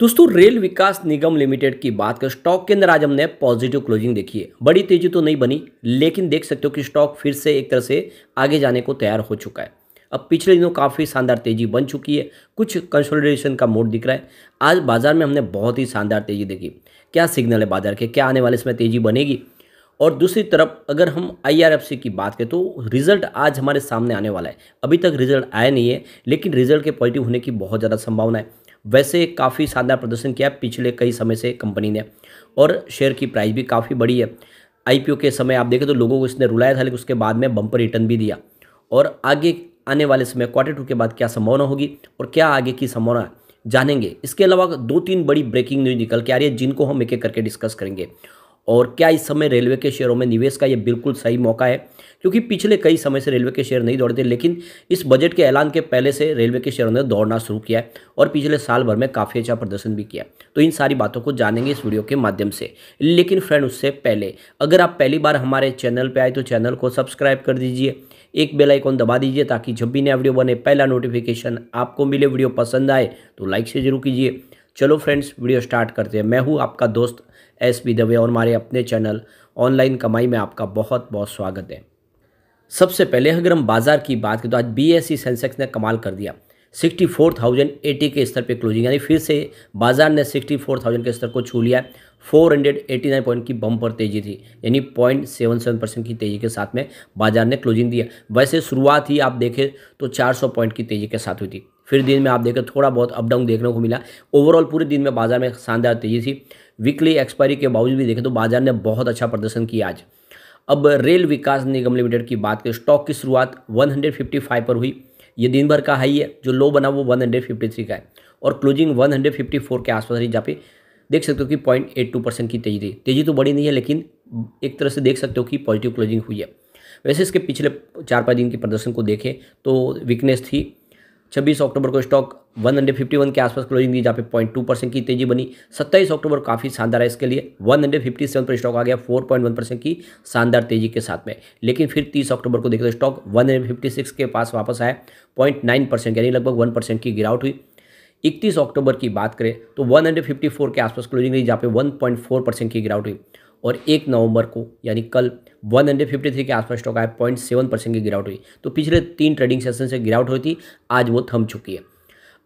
दोस्तों rail Vikas Nigam limited की बात कर स्टॉक के अंदर आज हमने पॉजिटिव क्लोजिंग देखी है बड़ी तेजी तो नहीं बनी लेकिन देख सकते हो कि स्टॉक फिर से एक तरह से आगे जाने को तैयार हो चुका है अब पिछले दिनों काफ़ी शानदार तेजी बन चुकी है कुछ कंसोलिडेशन का मोड दिख रहा है आज बाजार में हमने बहुत ही शानदार तेजी देखी क्या सिग्नल है बाजार के क्या आने वाले इसमें तेजी बनेगी और दूसरी तरफ अगर हम आई की बात करें तो रिजल्ट आज हमारे सामने आने वाला है अभी तक रिजल्ट आया नहीं है लेकिन रिजल्ट के पॉजिटिव होने की बहुत ज़्यादा संभावना है वैसे काफ़ी शानदार प्रदर्शन किया पिछले कई समय से कंपनी ने और शेयर की प्राइस भी काफ़ी बड़ी है आईपीओ के समय आप देखें तो लोगों को इसने रुलाया था लेकिन उसके बाद में बम्पर रिटर्न भी दिया और आगे आने वाले समय क्वार्टर टू के बाद क्या संभावना होगी और क्या आगे की संभावना जानेंगे इसके अलावा दो तीन बड़ी ब्रेकिंग न्यूज निकल के आ रही है जिनको हम एक एक करके डिस्कस करेंगे और क्या इस समय रेलवे के शेयरों में निवेश का ये बिल्कुल सही मौका है क्योंकि पिछले कई समय से रेलवे के शेयर नहीं दौड़ते लेकिन इस बजट के ऐलान के पहले से रेलवे के शेयरों ने दौड़ना शुरू किया है और पिछले साल भर में काफ़ी अच्छा प्रदर्शन भी किया तो इन सारी बातों को जानेंगे इस वीडियो के माध्यम से लेकिन फ्रेंड उससे पहले अगर आप पहली बार हमारे चैनल पर आए तो चैनल को सब्सक्राइब कर दीजिए एक बेल आइकॉन दबा दीजिए ताकि जब भी नया वीडियो बने पहला नोटिफिकेशन आपको मिले वीडियो पसंद आए तो लाइक से जरूर कीजिए चलो फ्रेंड्स वीडियो स्टार्ट करते हैं मैं हूँ आपका दोस्त एस पी दवे और हमारे अपने चैनल ऑनलाइन कमाई में आपका बहुत बहुत स्वागत है सबसे पहले अगर हम बाजार की बात करें तो आज बी एस सी सेंसेक्स ने कमाल कर दिया सिक्सटी फोर थाउजेंड एटी के स्तर पे क्लोजिंग यानी फिर से बाजार ने सिक्सटी फोर थाउजेंड के स्तर को छू लिया four hundred eighty nine point की बम पर तेजी थी यानी पॉइंट सेवन सेवन परसेंट की तेजी के साथ में बाजार ने क्लोजिंग दिया वैसे शुरुआत ही आप देखें तो चार सौ पॉइंट की तेजी के साथ हुई थी फिर दिन में आप देखें थोड़ा बहुत अप डाउन देखने को मिला ओवरऑल पूरे दिन में बाजार में शानदार तेजी थी वीकली एक्सपायरी के बावजूद भी देखें तो बाजार ने बहुत अच्छा प्रदर्शन किया आज अब रेल विकास निगम लिमिटेड की बात करें स्टॉक की शुरुआत 155 पर हुई ये दिन भर का हाई है जो लो बना वो 153 का है और क्लोजिंग 154 के आसपास रही जहाँ पे देख सकते हो कि पॉइंट एट टू परसेंट की तेजी थी तेजी तो बड़ी नहीं है लेकिन एक तरह से देख सकते हो कि पॉजिटिव क्लोजिंग हुई है वैसे इसके पिछले चार पाँच दिन के प्रदर्शन को देखें तो वीकनेस थी छब्बीस अक्टूबर को स्टॉक 151 के आसपास क्लोजिंग दी जहाँ पे 0.2 परसेंट की तेजी बनी 27 अक्टूबर काफ़ी शानदार है इसके लिए 157 पर स्टॉक आ गया 4.1 परसेंट की शानदार तेजी के साथ में लेकिन फिर 30 अक्टूबर को देखते हैं स्टॉक 156 के पास वापस आया 0.9 परसेंट यानी लगभग 1 परसेंट की गिरावट हुई 31 अक्टूबर की बात करें तो वन के आसपास क्लोजिंग दी जहाँ पे वन परसेंट की गिरावट हुई और एक नवंबर को यानी कल 153 के आसपास स्टॉक आया पॉइंट सेवन परसेंट की गिरावट हुई तो पिछले तीन ट्रेडिंग सेशन से गिरावट हुई थी आज वो थम चुकी है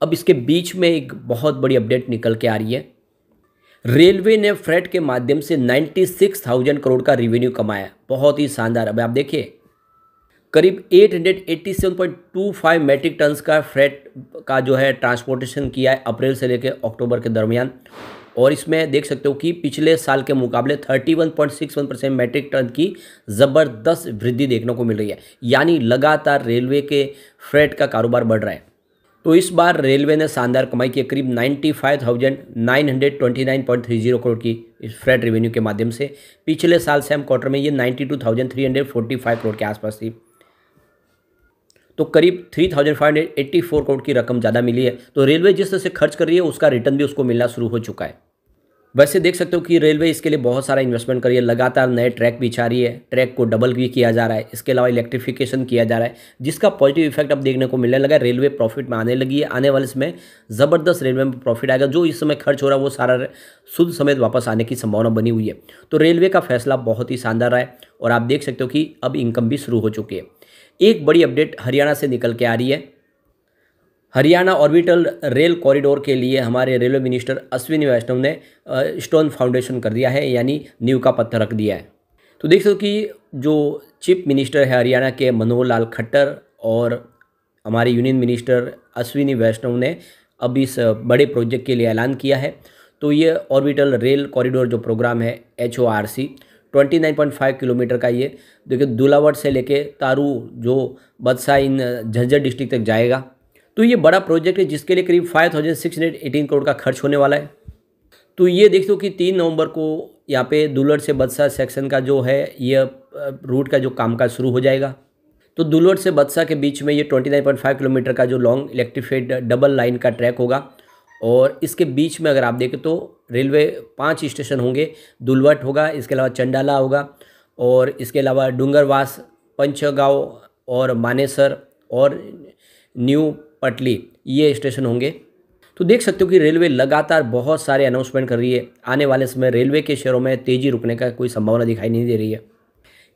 अब इसके बीच में एक बहुत बड़ी अपडेट निकल के आ रही है रेलवे ने फ्रेट के माध्यम से 96,000 करोड़ का रिवेन्यू कमाया बहुत ही शानदार अब आप देखिए करीब 887.25 मेट्रिक टन्स का फ्रेट का जो है ट्रांसपोर्टेशन किया है अप्रैल से लेकर अक्टूबर के दरमियान और इसमें देख सकते हो कि पिछले साल के मुकाबले 31.61 परसेंट मैट्रिक टन की ज़बरदस्त वृद्धि देखने को मिल रही है यानी लगातार रेलवे के फ्रेट का कारोबार बढ़ रहा है तो इस बार रेलवे ने शानदार कमाई की करीब 95,929.30 करोड़ की इस फ्रेट रेवेन्यू के माध्यम से पिछले साल सेम क्वार्टर में ये 92,345 करोड़ के आसपास थी तो करीब three thousand five hundred eighty four crore की रकम ज़्यादा मिली है तो रेलवे जिस तरह से खर्च कर रही है उसका रिटर्न भी उसको मिलना शुरू हो चुका है वैसे देख सकते हो कि रेलवे इसके लिए बहुत सारा इन्वेस्टमेंट कर रही है लगातार नए ट्रैक बिछा रही है ट्रैक को डबल भी किया जा रहा है इसके अलावा इलेक्ट्रिफिकेशन किया जा रहा है जिसका पॉजिटिव इफेक्ट अब देखने को मिलने लगा है रेलवे प्रॉफिट में आने लगी है आने वाले समय ज़बरदस्त रेलवे में प्रॉफिट आएगा जो इस समय खर्च हो रहा है वो सारा शुद्ध समेत वापस आने की संभावना बनी हुई है तो रेलवे का फैसला बहुत ही शानदार रहा है और आप देख सकते हो कि अब इनकम भी शुरू हो चुकी है एक बड़ी अपडेट हरियाणा से निकल के आ रही है हरियाणा ऑर्बिटल रेल कॉरिडोर के लिए हमारे रेलवे मिनिस्टर अश्विनी वैष्णव ने स्टोन फाउंडेशन कर दिया है यानी नींव का पत्थर रख दिया है तो देख सको कि जो चीफ मिनिस्टर है हरियाणा के मनोहर लाल खट्टर और हमारे यूनियन मिनिस्टर अश्विनी वैष्णव ने अब इस बड़े प्रोजेक्ट के लिए ऐलान किया है तो ये ऑर्बिटल रेल कॉरिडोर जो प्रोग्राम है H O R C twenty nine point five kilometre का ये देखिए दुलावट से लेके तारू जो बदसा इन झज्जर डिस्ट्रिक्ट तक जाएगा तो ये बड़ा प्रोजेक्ट है जिसके लिए करीब five thousand six hundred eighteen crore का खर्च होने वाला है तो ये देख दो कि तीन नवंबर को यहाँ पे दुलट से बदसा सेक्शन का जो है ये रूट का जो कामकाज शुरू हो जाएगा तो दुलट से बदसा के बीच में ये 29.5 किलोमीटर का जो लॉन्ग इलेक्ट्रिफाइड डबल लाइन का ट्रैक होगा और इसके बीच में अगर आप देखें तो रेलवे पांच स्टेशन होंगे दुलवट होगा इसके अलावा चंडाला होगा और इसके अलावा डूंगरवास पंचगांव और मानेसर और न्यू पटली ये स्टेशन होंगे तो देख सकते हो कि रेलवे लगातार बहुत सारे अनाउंसमेंट कर रही है आने वाले समय रेलवे के शेयरों में तेज़ी रुकने का कोई संभावना दिखाई नहीं दे रही है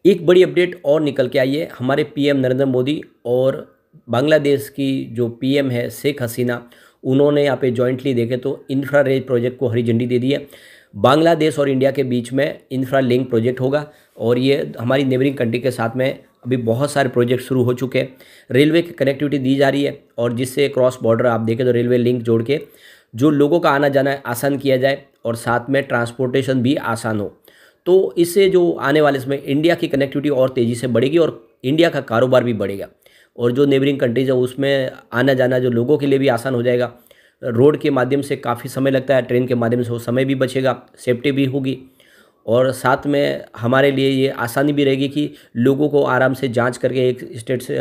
एक बड़ी अपडेट और निकल के आई है हमारे पीएम नरेंद्र मोदी और बांग्लादेश की जो पीएम है शेख हसीना उन्होंने यहाँ पे जॉइंटली देखे तो इंफ्रा रेल प्रोजेक्ट को हरी झंडी दे दी है बांग्लादेश और इंडिया के बीच में इंफ्रा लिंक प्रोजेक्ट होगा और ये हमारी नेबरिंग कंट्री के साथ में अभी बहुत सारे प्रोजेक्ट शुरू हो चुके हैं रेलवे की कनेक्टिविटी दी जा रही है और जिससे क्रॉस बॉर्डर आप देखें तो रेलवे लिंक जोड़ के जो लोगों का आना जाना आसान किया जाए और साथ में ट्रांसपोर्टेशन भी आसान हो तो इससे जो आने वाले समय इंडिया की कनेक्टिविटी और तेज़ी से बढ़ेगी और इंडिया का कारोबार भी बढ़ेगा और जो नेबरिंग कंट्रीज है उसमें आना जाना जो लोगों के लिए भी आसान हो जाएगा रोड के माध्यम से काफ़ी समय लगता है ट्रेन के माध्यम से वो समय भी बचेगा सेफ्टी भी होगी और साथ में हमारे लिए ये आसानी भी रहेगी कि लोगों को आराम से जांच करके एक स्टेट से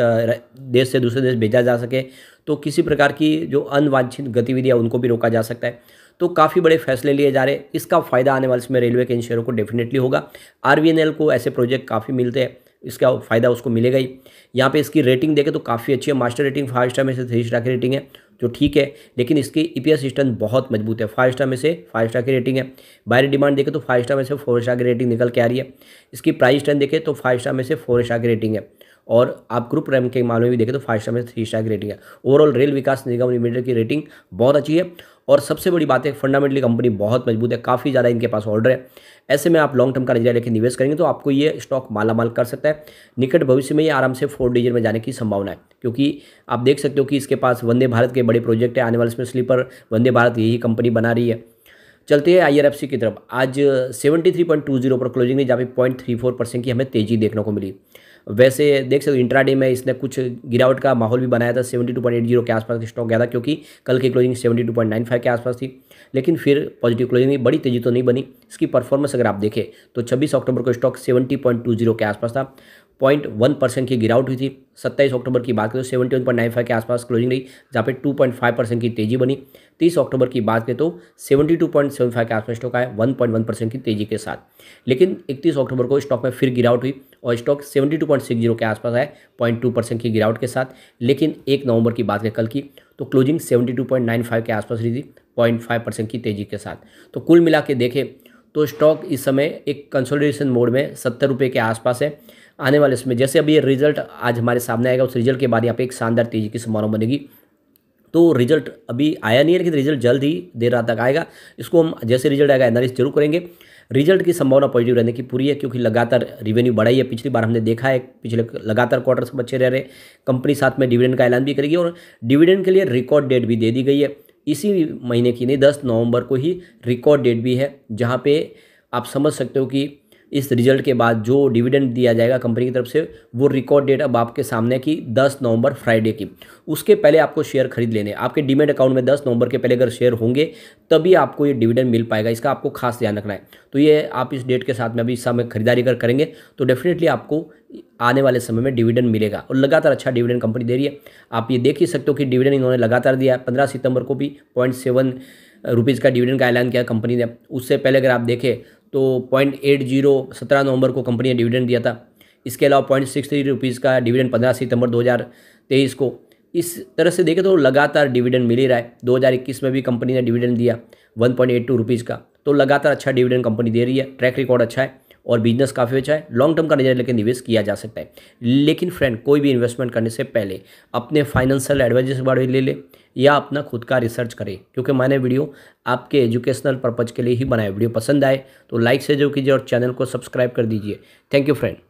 देश से दूसरे देश भेजा जा सके तो किसी प्रकार की जो अनवांछित गतिविधियाँ उनको भी रोका जा सकता है तो काफ़ी बड़े फैसले लिए जा रहे इसका फ़ायदा आने वाले इसमें रेलवे के इन शहरों को डेफिनेटली होगा आर को ऐसे प्रोजेक्ट काफ़ी मिलते हैं इसका फ़ायदा उसको मिलेगा ही यहाँ पे इसकी रेटिंग देखें तो काफ़ी अच्छी है मास्टर रेटिंग फाइव स्टार में से थ्री स्टार की रेटिंग है जो ठीक है लेकिन इसकी ई पी सिस्टम बहुत मजबूत है फाइव स्टार में से फाइव स्टार की रेटिंग है बाहरी डिमांड देखें तो फाइव स्टार में से फोर स्टार की रेटिंग निकल के आ रही है इसकी प्राइस टर्न देखें तो फाइव स्टार में से फोर स्टार की रेटिंग है और आप ग्रुप रैम के मामले में भी देखें तो फाइव स्टार में थ्री स्टार की रेटिंग है overall rail Vikas Nigam limited की रेटिंग बहुत अच्छी है और सबसे बड़ी बात है फंडामेंटली कंपनी बहुत मजबूत है काफ़ी ज़्यादा इनके पास ऑर्डर है ऐसे में आप लॉन्ग टर्म का नजरिया लेकर निवेश करेंगे तो आपको ये स्टॉक माला माल कर सकता है निकट भविष्य में ये आराम से फोर डिजिट में जाने की संभावना है क्योंकि आप देख सकते हो कि इसके पास वंदे भारत के बड़े प्रोजेक्ट है आने वाले इसमें स्लीपर वंदे भारत यही कंपनी बना रही है चलते हैं आईआरएफसी की तरफ आज 73.20 पर क्लोजिंग हुई जहाँ पे फोर परसेंट की हमें तेजी देखने को मिली वैसे देख सकते हो इंट्राडे में इसने कुछ गिरावट का माहौल भी बनाया था seventy two point eight zero के आसपास स्टॉक गया था क्योंकि कल की closing seventy two point nine five के आसपास थी लेकिन फिर पॉजिटिव क्लोजिंग में बड़ी तेजी तो नहीं बनी इसकी परफॉर्मेंस अगर आप देखें तो छब्बीस अक्टूबर को stock seventy point two zero के आसपास था पॉइंट वन परसेंट की गिरावट हुई थी सत्ताईस अक्टूबर की बात करें तो seventy one point nine five के आसपास क्लोजिंग रही जहाँ पे टू पॉइंट फाइव परसेंट की तेजी बनी तीस अक्टूबर की बात करें तो seventy two point seven five के आसपास स्टॉक आया वन पॉइंट वन परसेंट की तेजी के साथ लेकिन इकतीस अक्टूबर को स्टॉक में फिर गिरावट हुई और stock seventy two point six zero के आसपास आए पॉइंट टू परसेंट की गिरावट के साथ लेकिन एक नवंबर की बात करें कल की तो closing seventy two point nine five के आसपास रही थी पॉइंट फाइव परसेंट की तेजी के साथ तो कुल मिला के देखें तो स्टॉक इस समय एक कंसोलिडेशन मोड में सत्तर रुपये के आसपास है आने वाले समय जैसे अभी ये रिजल्ट आज हमारे सामने आएगा उस रिजल्ट के बाद यहाँ पे एक शानदार तेजी की संभावना बनेगी तो रिजल्ट अभी आया नहीं है लेकिन रिजल्ट जल्द ही देर रात तक आएगा इसको हम जैसे रिजल्ट आएगा एनालिस जरूर करेंगे रिजल्ट की संभावना पॉजिटिव रहने की पूरी है क्योंकि लगातार रिवेन्यू बढ़ाई है पिछली बार हमने देखा है पिछले लगातार क्वार्टर से अच्छे रह रहे कंपनी साथ में डिविडेंड का ऐलान भी करेगी और डिविडेंड के लिए रिकॉर्ड डेट भी दे दी गई है इसी महीने की नहीं दस नवंबर को ही रिकॉर्ड डेट भी है जहाँ पे आप समझ सकते हो कि इस रिजल्ट के बाद जो डिविडेंड दिया जाएगा कंपनी की तरफ से वो रिकॉर्ड डेट अब आपके सामने की दस नवंबर फ्राइडे की उसके पहले आपको शेयर खरीद लेने आपके डिमेट अकाउंट में दस नवंबर के पहले अगर शेयर होंगे तभी आपको ये डिविडेंड मिल पाएगा इसका आपको खास ध्यान रखना है तो ये आप इस डेट के साथ में अभी इस समय खरीदारी अगर करेंगे तो डेफिनेटली आपको आने वाले समय में डिविडेंड मिलेगा और लगातार अच्छा डिविडेंड कंपनी दे रही है आप ये देख ही सकते हो कि डिविडेंड इन्होंने लगातार दिया है पंद्रह सितंबर को भी पॉइंट सेवन रुपीज़ का डिविडेंड का ऐलान किया कंपनी ने उससे पहले अगर आप देखें तो पॉइंट एट जीरो सत्रह नवंबर को कंपनी ने डिविडेंड दिया था इसके अलावा पॉइंट सिक्स थ्री रुपीज़ का डिविडेंड पंद्रह सितंबर दो हज़ार तेईस को इस तरह से देखें तो लगातार डिविडेंड मिल ही रहा है दो हज़ार इक्कीस में भी कंपनी ने डिविडेंड दिया one point eight two rupees का तो लगातार अच्छा डिविडेंड कंपनी दे रही है ट्रैक रिकॉर्ड अच्छा है और बिजनेस काफ़ी अच्छा है लॉन्ग टर्म का नजर लेकर निवेश किया जा सकता है लेकिन फ्रेंड कोई भी इन्वेस्टमेंट करने से पहले अपने फाइनेंशियल एडवाइजर के बारे ले ले या अपना खुद का रिसर्च करें क्योंकि मैंने वीडियो आपके एजुकेशनल पर्पज़ के लिए ही बनाया वीडियो पसंद आए तो लाइक से जो कीजिए और चैनल को सब्सक्राइब कर दीजिए थैंक यू फ्रेंड